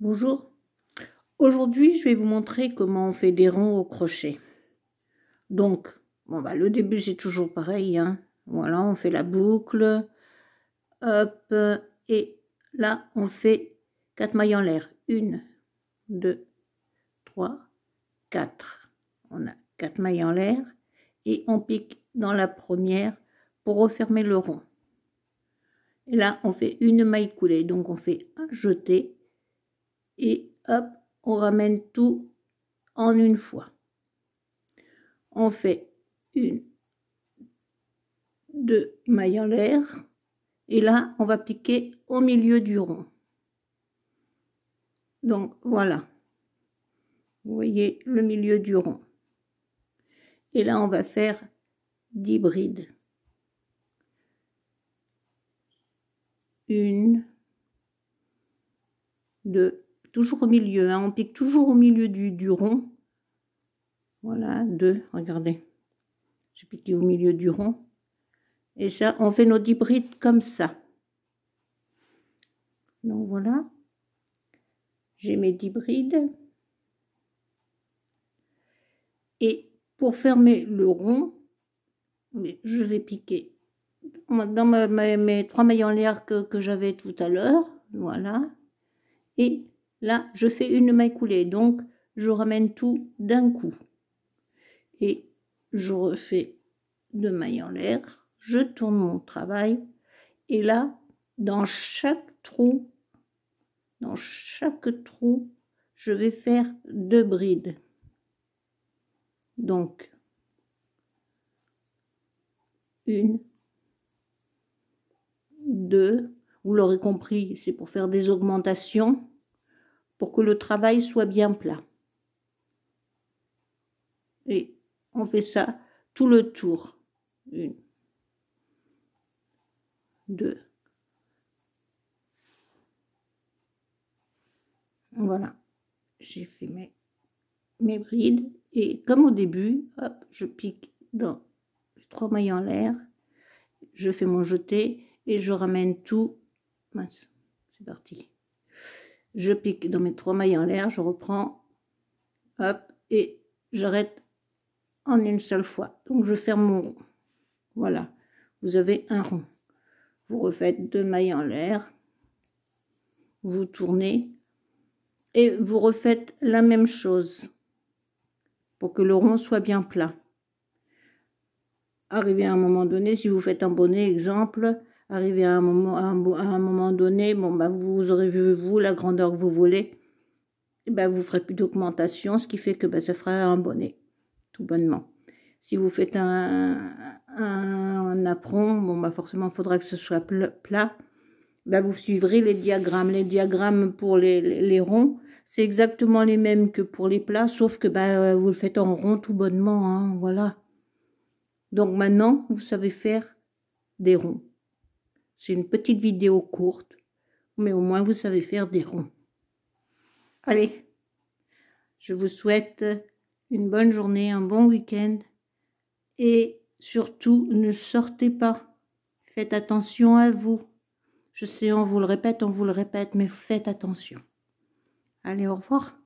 Bonjour. Aujourd'hui, je vais vous montrer comment on fait des ronds au crochet. Donc, bon bah le début c'est toujours pareil. Hein. Voilà, on fait la boucle. Hop. Et là, on fait quatre mailles en l'air. 1, 2, 3, 4. On a quatre mailles en l'air. Et on pique dans la première pour refermer le rond. Et là, on fait une maille coulée. Donc, on fait un jeté et hop, on ramène tout en une fois. On fait une, deux mailles en l'air et là, on va piquer au milieu du rond. Donc voilà, vous voyez le milieu du rond. Et là, on va faire dix brides. Une, deux, au milieu, hein. on pique toujours au milieu du, du rond. Voilà, deux, regardez. J'ai piqué au milieu du rond. Et ça, on fait nos 10 comme ça. Donc voilà, j'ai mes 10 brides. Et pour fermer le rond, je vais piquer dans mes, mes, trois mailles en l'air que, que j'avais tout à l'heure. Voilà. Et Là, je fais une maille coulée, donc je ramène tout d'un coup. Et je refais deux mailles en l'air, je tourne mon travail, et là, dans chaque trou, dans chaque trou, je vais faire deux brides. Donc, une, deux, vous l'aurez compris, c'est pour faire des augmentations pour que le travail soit bien plat. Et on fait ça tout le tour. Une, deux. Voilà, j'ai fait mes, mes brides et comme au début, je pique dans les trois mailles en l'air, je fais mon jeté et je ramène tout. Mince, c'est parti je pique dans mes trois mailles en l'air, je reprends, hop, et j'arrête en une seule fois. Donc je ferme mon rond. Voilà, vous avez un rond. Vous refaites deux mailles en l'air, vous tournez et vous refaites la même chose pour que le rond soit bien plat. Arrivé à un moment donné, si vous faites un bonnet, exemple, arrivé à un moment, à un, moment donné, bon, bah, vous aurez vu, vous, la grandeur que vous voulez, et bah, vous ferez plus d'augmentation, ce qui fait que bah, ça fera un bonnet, tout bonnement. Si vous faites un, un apron, bon, bah, forcément, il faudra que ce soit plat. Bah, vous suivrez les diagrammes. Les diagrammes pour les, les, les ronds, c'est exactement les mêmes que pour les plats, sauf que bah, vous le faites en rond tout bonnement. Hein, voilà. Donc maintenant, vous savez faire des ronds. C'est une petite vidéo courte, mais au moins vous savez faire des ronds. Allez, je vous souhaite une bonne journée, un bon week-end et surtout ne sortez pas. Faites attention à vous. Je sais, on vous le répète, on vous le répète, mais faites attention. Allez, au revoir.